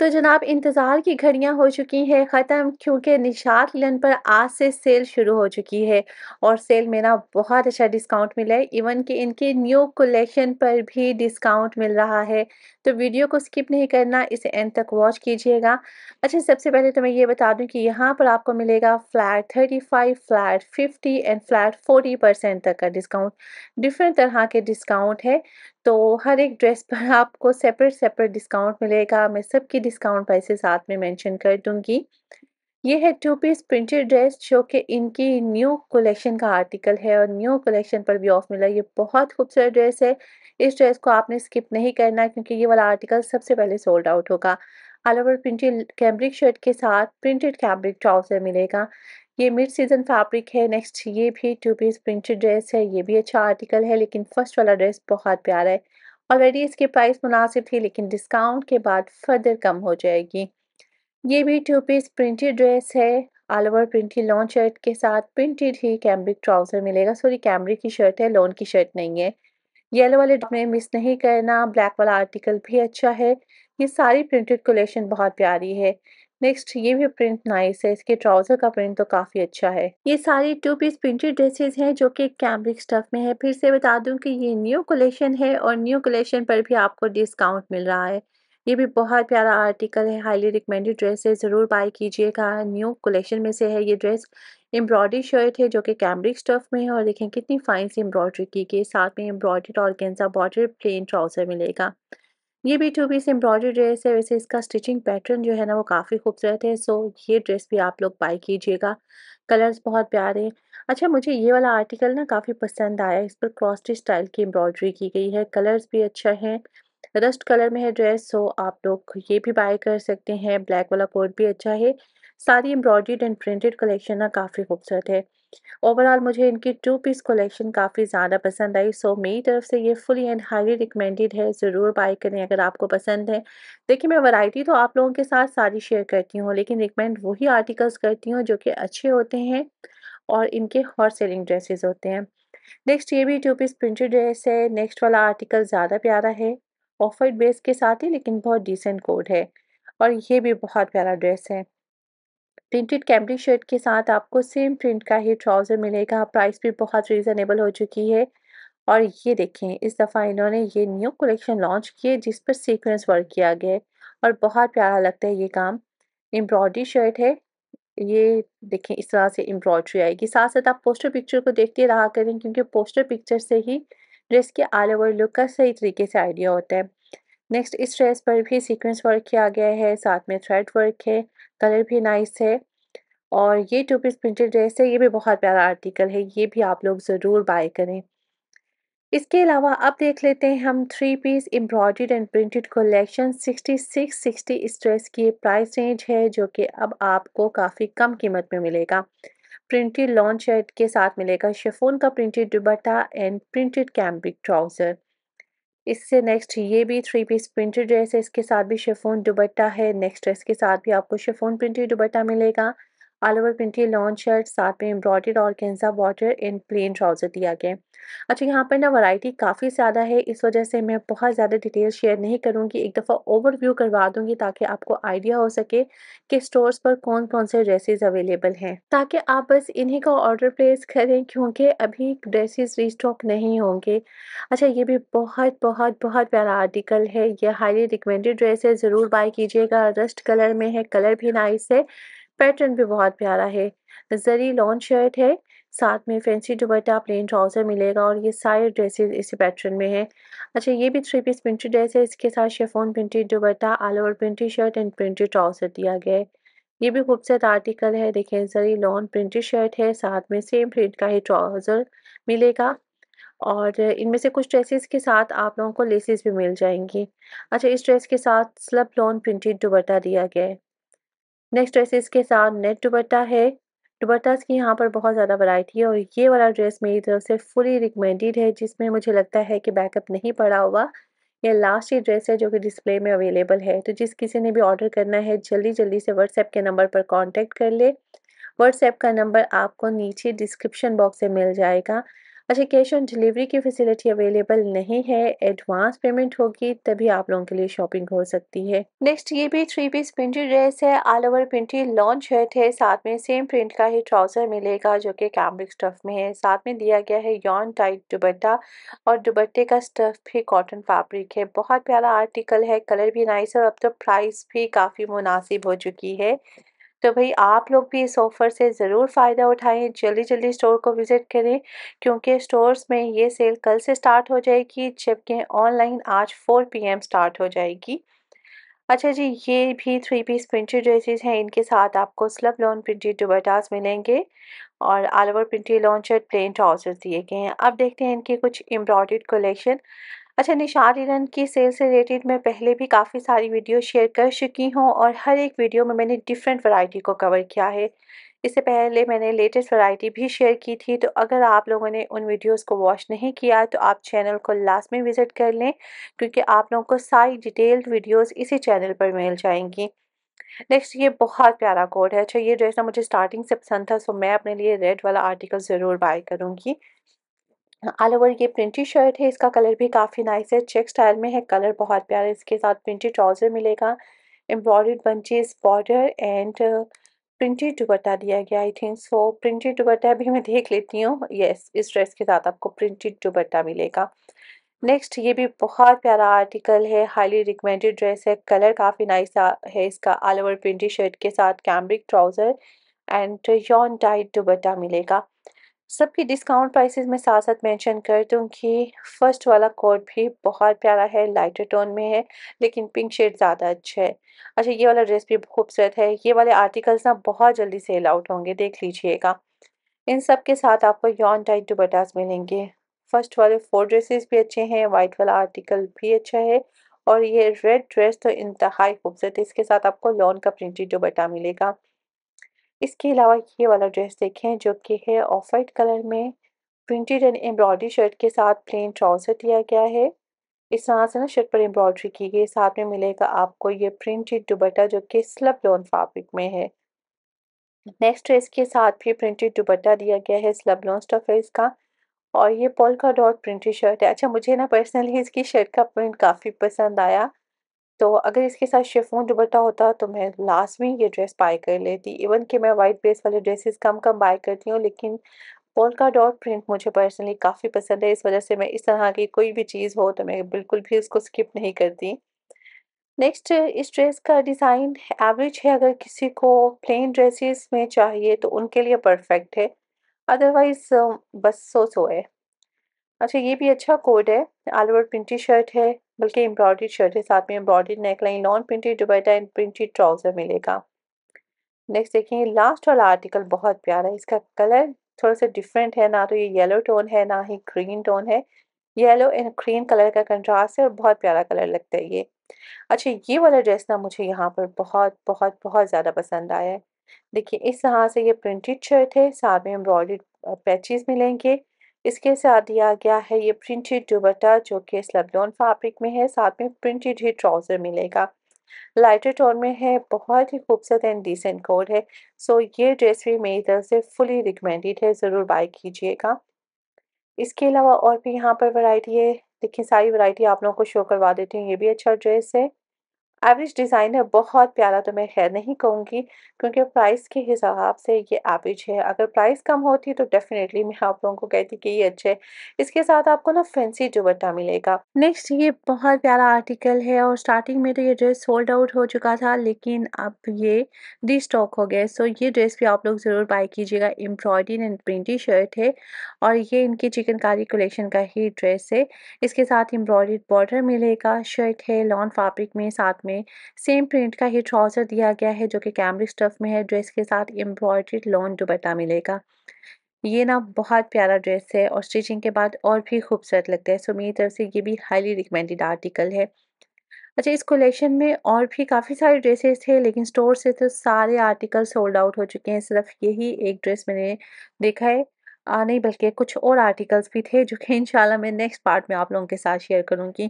तो जनाब इंतज़ार की घड़ियाँ हो चुकी हैं ख़त्म क्योंकि निशात लन पर आज से सेल शुरू हो चुकी है और सेल में ना बहुत अच्छा डिस्काउंट मिला है इवन कि इनके न्यू कलेक्शन पर भी डिस्काउंट मिल रहा है तो वीडियो को स्किप नहीं करना इसे एंड तक वॉच कीजिएगा अच्छा सबसे पहले तो मैं ये बता दूँ कि यहाँ पर आपको मिलेगा flat thirty five flat fifty and flat forty percent तक का डिस्काउंट डिफरेंट तरह के डिस्काउंट है तो हर एक ड्रेस पर आपको सेपरेट सेपरेट डिस्काउंट मिलेगा मैं सबकी डिस्काउंट प्राइसेस साथ में मेंशन कर दूंगी ये है टू पीस प्रिंटेड ड्रेस जो कि इनकी न्यू कलेक्शन का आर्टिकल है और न्यू कलेक्शन पर भी ऑफ मिला ये बहुत खूबसूरत ड्रेस है इस ड्रेस को आपने स्किप नहीं करना क्योंकि ये वाला आर्टिकल सबसे पहले सोल्ड आउट होगा all over printed cambric shirt के साथ प्रिंटेड कैम्ब्रिक ट्राउज़र मिलेगा ये मिड सीजन फैब्रिक है नेक्स्ट ये भी टू पीस प्रिंटेड ड्रेस है ये भी अच्छा आर्टिकल है लेकिन फर्स्ट वाला ड्रेस बहुत प्यारा है ऑलरेडी इसकी प्राइस मुनासिब थी लेकिन डिस्काउंट के बाद फर्दर कम हो जाएगी ये भी टू पीस प्रिंटेड ड्रेस है all over printed long shirt के साथ प्रिंटेड ही कैमरिक ट्राउज़र मिलेगा सॉरी कैमरिक की शर्ट है लॉन की शर्ट नहीं है येलो वाले में मिस नहीं करना ब्लैक वाला आर्टिकल भी अच्छा है ये सारी प्रिंटेड कलेक्शन बहुत प्यारी है नेक्स्ट ये भी प्रिंट नाइस है इसके ट्राउजर का प्रिंट तो काफी अच्छा है ये सारी टू पीस प्रिंटेड ड्रेसेस हैं जो कि कैमरिक स्टफ में है फिर से बता दूं कि ये न्यू कलेक्शन है और न्यू कलेक्शन पर भी आपको डिस्काउंट मिल रहा है ये भी बहुत प्यारा आर्टिकल है हाईली रिकमेंडेड ड्रेस है ज़रूर बाय कीजिएगा न्यू कलेक्शन में से है ये ड्रेस एम्ब्रॉयडरी शर्ट है जो कि कैम्ब्रिक स्टफ में है और देखें कितनी फाइन सी एम्ब्रॉयडरी की गई साथ में एम्ब्रॉयडर्ड और गेंजा बॉर्डर प्लेन ट्राउज़र मिलेगा ये भी टू पीस एम्ब्रॉयडरी ड्रेस है वैसे इसका स्टिचिंग पैटर्न जो है ना वो काफ़ी खूबसूरत है सो ये ड्रेस भी आप लोग बाई कीजिएगा कलर्स बहुत प्यारे हैं अच्छा मुझे ये वाला आर्टिकल ना काफ़ी पसंद आया इस पर क्रॉस्टी स्टाइल की एम्ब्रॉयडरी की गई है कलर्स भी अच्छा है रस्ट कलर में है ड्रेस सो आप लोग ये भी बाय कर सकते हैं ब्लैक वाला कोट भी अच्छा है सारी एम्ब्रॉयड एंड प्रिंटेड कलेक्शन ना काफ़ी खूबसूरत है ओवरऑल मुझे इनकी टू पीस कलेक्शन काफ़ी ज़्यादा पसंद आई सो मेरी तरफ से ये फुली एंड हाईली रिकमेंडेड है ज़रूर बाई करें अगर आपको पसंद है देखिए मैं वैरायटी तो आप लोगों के साथ सारी शेयर करती हूँ लेकिन रिकमेंड वही आर्टिकल्स करती हूँ जो कि अच्छे होते हैं और इनके हॉट सेलिंग ड्रेसेज होते हैं नेक्स्ट ये भी टू पीस प्रिंटेड ड्रेस है नेक्स्ट वाला आर्टिकल ज़्यादा प्यारा है ऑफर बेस के साथ ही लेकिन बहुत डिसेंट कोड है और ये भी बहुत प्यारा ड्रेस है प्रिंटेड कैमरी शर्ट के साथ आपको सेम प्रिंट का ही ट्राउज़र मिलेगा प्राइस भी बहुत रीज़नेबल हो चुकी है और ये देखें इस दफ़ा इन्होंने ये न्यू कलेक्शन लॉन्च किए जिस पर सीक्वेंस वर्क किया गया है और बहुत प्यारा लगता है ये काम एम्ब्रॉयडरी शर्ट है ये देखें इस तरह से एम्ब्रॉयडरी आएगी साथ साथ आप पोस्टर पिक्चर को देखते रहा करें क्योंकि पोस्टर पिक्चर से ही ड्रेस के ऑल ओवर लुक का सही तरीके से आइडिया होता है नेक्स्ट इस ड्रेस पर भी सीक्वेंस वर्क किया गया है साथ में थ्रेड वर्क है कलर भी नाइस है और ये टू पीस प्रिंटेड ड्रेस है ये भी बहुत प्यारा आर्टिकल है ये भी आप लोग ज़रूर बाय करें इसके अलावा अब देख लेते हैं हम three piece embroidered and printed collection 66 60 इस ड्रेस की प्राइस रेंज है जो कि अब आपको काफ़ी कम कीमत में मिलेगा प्रिंटेड लॉन्च शर्ट के साथ मिलेगा शेफोन का printed dupatta and printed cambric trouser इससे नेक्स्ट ये भी थ्री पीस प्रिंटेड ड्रेस है इसके साथ भी शेफोन दुबट्टा है नेक्स्ट ड्रेस के साथ भी आपको शेफोन प्रिंटेड दुबट्टा मिलेगा all over printed long shirt साथ में एम्ब्रॉयडेड और कैंसा बॉर्डर इन प्लेन ट्राउजर दिया गया अच्छा यहाँ पर ना वैरायटी काफ़ी ज़्यादा है इस वजह से मैं बहुत ज़्यादा डिटेल शेयर नहीं करूँगी एक दफ़ा ओवरव्यू करवा दूँगी ताकि आपको आइडिया हो सके कि स्टोर्स पर कौन कौन से ड्रेसेस अवेलेबल हैं ताकि आप बस इन्हीं का ऑर्डर प्लेस करें क्योंकि अभी ड्रेसेस रीस्टॉक नहीं होंगे अच्छा ये भी बहुत बहुत बहुत प्यारा आर्टिकल है ये हाईली रिकमेंडेड ड्रेस है ज़रूर बाय कीजिएगा रस्ट कलर में है कलर भी नाइस है पैटर्न भी बहुत प्यारा है जरी लॉन शर्ट है साथ में फैंसी दुबट्टा प्लेन ट्राउज़र मिलेगा और ये सारे ड्रेसेस इसी पैटर्न में है अच्छा ये भी थ्री पीस प्रिंटेड ड्रेस है इसके साथ chiffon printed dupatta all over printed shirt and printed trouser दिया गया है ये भी खूबसूरत आर्टिकल है देखें जरी लॉन प्रिंटेड शर्ट है साथ में सेम प्रिंट का ही ट्राउज़र मिलेगा और इनमें से कुछ ड्रेसेस के साथ आप लोगों को लेसेस भी मिल जाएंगी अच्छा इस ड्रेस के साथ स्लब लॉन प्रिंटेड दुबट्टा दिया गया है नेक्स्ट ड्रेस इसके साथ नेट दुबट्टा है दुपट्टास की यहाँ पर बहुत ज़्यादा वैरायटी है और ये वाला ड्रेस मेरी तरफ से फुली रिकमेंडेड है जिसमें मुझे लगता है कि बैकअप नहीं पड़ा हुआ यह लास्ट ही ड्रेस है जो कि डिस्प्ले में अवेलेबल है तो जिस किसी ने भी ऑर्डर करना है जल्दी जल्दी से व्हाट्सएप के नंबर पर कॉन्टेक्ट कर ले व्हाट्सएप का नंबर आपको नीचे डिस्क्रिप्शन बॉक्स से मिल जाएगा अच्छा कैश ऑन डिलीवरी की फैसिलिटी अवेलेबल नहीं है एडवांस पेमेंट होगी तभी आप लोगों के लिए शॉपिंग हो सकती है नेक्स्ट ये भी थ्री पीस प्रिंटेड ड्रेस है all over printed lawn shirt है साथ में सेम प्रिंट का ही ट्राउजर मिलेगा जो कि कैमरिक स्टफ में है साथ में दिया गया है यॉन टाइट दुबट्टा और दुबट्टे का स्टफ भी कॉटन फैब्रिक है बहुत प्यारा आर्टिकल है कलर भी नाइस और अब तो प्राइस भी काफ़ी मुनासिब हो चुकी है तो भाई आप लोग भी इस ऑफ़र से ज़रूर फ़ायदा उठाएं जल्दी जल्दी स्टोर को विज़िट करें क्योंकि स्टोर्स में ये सेल कल से स्टार्ट हो जाएगी जबकि ऑनलाइन आज 4 पीएम स्टार्ट हो जाएगी अच्छा जी ये भी थ्री पीस प्रिंटेड ड्रेसेस हैं इनके साथ आपको स्लब लॉन प्रिंटेड दुबटास मिलेंगे और all over printed lawn plain trousers दिए गए हैं अब देखते हैं इनके कुछ एम्ब्रॉयड कलेक्शन अच्छा निशान इरन की सेल से रिलेटेड मैं पहले भी काफ़ी सारी वीडियो शेयर कर चुकी हूँ और हर एक वीडियो में मैंने डिफरेंट वैरायटी को कवर किया है इससे पहले मैंने लेटेस्ट वैरायटी भी शेयर की थी तो अगर आप लोगों ने उन वीडियोस को वॉच नहीं किया तो आप चैनल को लास्ट में विज़िट कर लें क्योंकि आप लोगों को सारी डिटेल्ड वीडियोज़ इसी चैनल पर मिल जाएंगी नेक्स्ट ये बहुत प्यारा कोड है अच्छा ये ड्रेस ना मुझे स्टार्टिंग से पसंद था सो मैं अपने लिए रेड वाला आर्टिकल ज़रूर बाय करूँगी ऑल ओवर ये प्रिंटी शर्ट है इसका कलर भी काफ़ी नाइस है चेक स्टाइल में है कलर बहुत प्यारा इसके साथ प्रिंटी ट्राउज़र मिलेगा एम्ब्रॉयड बंचेस बॉर्डर एंड प्रिंटेड दुपट्टा दिया गया आई थिंक सो प्रिंटेड दुपट्टा भी मैं देख लेती हूँ यस इस ड्रेस के साथ आपको प्रिंटेड दुपट्टा मिलेगा नेक्स्ट ये भी बहुत प्यारा आर्टिकल है हाईली रिकमेंडेड ड्रेस है कलर काफ़ी नाइस है इसका ऑल ओवर प्रिंटी शर्ट के साथ कैमरिक ट्राउज़र एंड यॉन टाइट दुपट्टा मिलेगा सबकी डिस्काउंट प्राइसेस में साथ साथ मेंशन कर दूँ कि फर्स्ट वाला कोट भी बहुत प्यारा है लाइटर टोन में है लेकिन पिंक शेड ज़्यादा अच्छा है अच्छा ये वाला ड्रेस भी खूबसूरत है ये वाले आर्टिकल्स ना बहुत जल्दी सेल आउट होंगे देख लीजिएगा इन सब के साथ आपको यॉन टाइट दुबटास मिलेंगे फर्स्ट वाले फोर ड्रेसेस भी अच्छे हैं वाइट वाला आर्टिकल भी अच्छा है और ये रेड ड्रेस तो इंतहाई खूबसूरत है इसके साथ आपको लॉन का प्रिंटेड दुबट्टा मिलेगा इसके अलावा ये वाला ड्रेस देखें जो कि है ऑफ वाइट कलर में प्रिंटेड एंड एम्ब्रॉयडरी शर्ट के साथ प्लेन ट्राउज़र दिया गया है इस तरह से ना शर्ट पर एम्ब्रॉयडरी की गई साथ में मिलेगा आपको ये प्रिंटेड दुबट्टा जो कि स्लब लोन फैब्रिक में है नेक्स्ट ड्रेस के साथ भी प्रिंटेड दुबट्टा दिया गया है स्लब लोन स्टफ है इसका और ये पोलका डॉट प्रिंटेड शर्ट है अच्छा मुझे ना पर्सनली इसकी शर्ट का प्रिंट काफ़ी पसंद आया तो अगर इसके साथ शेफोन दुबट्टा होता तो मैं लास्ट में ये ड्रेस बाय कर लेती इवन कि मैं वाइट बेस वाले ड्रेसेस कम कम बाय करती हूँ लेकिन पोलका डॉट प्रिंट मुझे पर्सनली काफ़ी पसंद है इस वजह से मैं इस तरह की कोई भी चीज़ हो तो मैं बिल्कुल भी उसको स्किप नहीं करती नेक्स्ट इस ड्रेस का डिज़ाइन एवरेज है अगर किसी को प्लेन ड्रेसेस में चाहिए तो उनके लिए परफेक्ट है अदरवाइज़ बस सो सो है अच्छा ये भी अच्छा कोड है ऑल ओवर प्रिंटेड शर्ट है बल्कि एम्ब्रॉयड शर्ट है साथ में neck neckline non printed dupatta and printed trouser मिलेगा नेक्स्ट देखिए लास्ट वाला आर्टिकल बहुत प्यारा है इसका कलर थोड़ा सा डिफरेंट है ना तो ये येलो टोन है ना ही ग्रीन टोन है येलो एंड ग्रीन कलर का कंट्रास्ट है और बहुत प्यारा कलर लगता है ये अच्छा ये वाला ड्रेस ना मुझे यहाँ पर बहुत बहुत बहुत ज़्यादा पसंद आया है देखिए इस तरह से ये प्रिंटेड शर्ट है साथ में एम्ब्रॉयडेड पैचेस मिलेंगे इसके साथ दिया गया है ये प्रिंटेड दुबट्टा जो कि स्लबलोन फैब्रिक में है साथ में प्रिंटेड ही ट्राउज़र मिलेगा लाइटर टोन में है बहुत ही खूबसूरत एंड डिसेंट कोड है सो ये ड्रेस भी मेरी तरफ से फुली रिकमेंडेड है ज़रूर बाई कीजिएगा इसके अलावा और भी यहाँ पर वैरायटी है देखिए सारी वैरायटी आप लोगों को शो करवा देती हूँ ये भी अच्छा ड्रेस है एवरेज डिज़ाइन है बहुत प्यारा तो मैं खैर नहीं कहूँगी क्योंकि प्राइस के हिसाब से ये एवरेज है अगर प्राइस कम होती तो डेफिनेटली मैं आप लोगों को कहती कि ये अच्छे इसके साथ आपको ना फैंसी दुबट्टा मिलेगा नेक्स्ट ये बहुत प्यारा आर्टिकल है और स्टार्टिंग में तो ये ड्रेस सोल्ड आउट हो चुका था लेकिन अब ये डी स्टॉक हो गया सो ये ड्रेस भी आप लोग ज़रूर बाई कीजिएगा एम्ब्रॉयडरी एंड प्रिंटी शर्ट है और ये इनकी चिकनकारी कलेक्शन का ही ड्रेस है इसके साथ एम्ब्रॉयड बॉर्डर मिलेगा शर्ट है लॉन फैब्रिक में साथ में में सेम प्रिंट का ही ट्राउज़र दिया गया है जो कि कैमरिक स्टफ में है ड्रेस के साथ एम्ब्रॉयड्रेड लॉन्ग दुपट्टा मिलेगा ये ना बहुत प्यारा ड्रेस है और स्टिचिंग के बाद और भी खूबसूरत लगता है सो मेरी तरफ से ये भी हाईली रिकमेंडेड आर्टिकल है अच्छा इस कलेक्शन में और भी काफ़ी सारे ड्रेसेस थे लेकिन स्टोर से तो सारे आर्टिकल सोल्ड आउट हो चुके हैं सिर्फ यही एक ड्रेस मैंने देखा है आ नहीं बल्कि कुछ और आर्टिकल्स भी थे जो कि इंशाल्लाह मैं नेक्स्ट पार्ट में आप लोगों के साथ शेयर करूँगी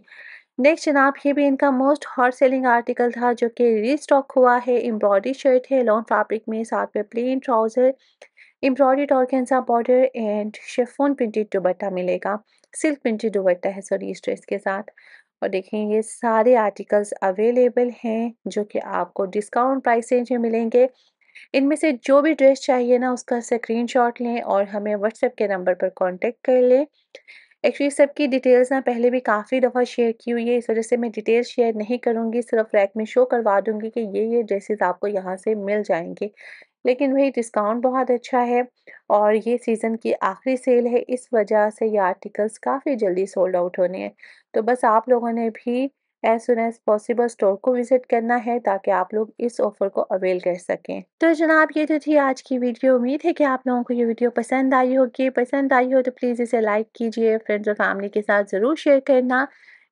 नेक्स्ट जनाब ये भी इनका मोस्ट हॉट सेलिंग आर्टिकल था जो कि री स्टॉक हुआ है एम्ब्रॉयडरी शर्ट है लॉन्ग फैब्रिक में साथ में plain trouser embroidery organza border and chiffon printed dupatta मिलेगा सिल्क प्रिंटेड दुबट्टा है सॉरी इस ड्रेस के साथ और देखें ये सारे आर्टिकल्स अवेलेबल हैं जो कि आपको डिस्काउंट प्राइस रेंज में मिलेंगे इनमें से जो भी ड्रेस चाहिए ना उसका स्क्रीनशॉट लें और हमें व्हाट्सएप के नंबर पर कांटेक्ट कर लें एक्चुअली सबकी डिटेल्स ना पहले भी काफ़ी दफ़ा शेयर की हुई है इस वजह से मैं डिटेल्स शेयर नहीं करूँगी सिर्फ रैक में शो करवा दूँगी कि ये ये ड्रेसेस आपको यहाँ से मिल जाएंगे लेकिन वही डिस्काउंट बहुत अच्छा है और ये सीज़न की आखिरी सेल है इस वजह से ये आर्टिकल्स काफ़ी जल्दी सोल्ड आउट होने हैं तो बस आप लोगों ने भी as soon as possible store को विजिट करना है ताकि आप लोग इस ऑफर को अवेल कर सकें तो जनाब ये तो थी आज की वीडियो उम्मीद है कि आप लोगों को ये वीडियो पसंद आई होगी पसंद आई हो तो प्लीज़ इसे लाइक कीजिए फ्रेंड्स और फैमिली के साथ ज़रूर शेयर करना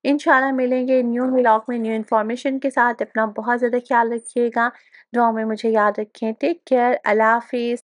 इन मिलेंगे न्यू ब्लॉग में न्यू इन्फॉर्मेशन के साथ अपना बहुत ज़्यादा ख्याल रखिएगा दुआ में मुझे याद रखें टेक केयर अल्लाह हाफिज़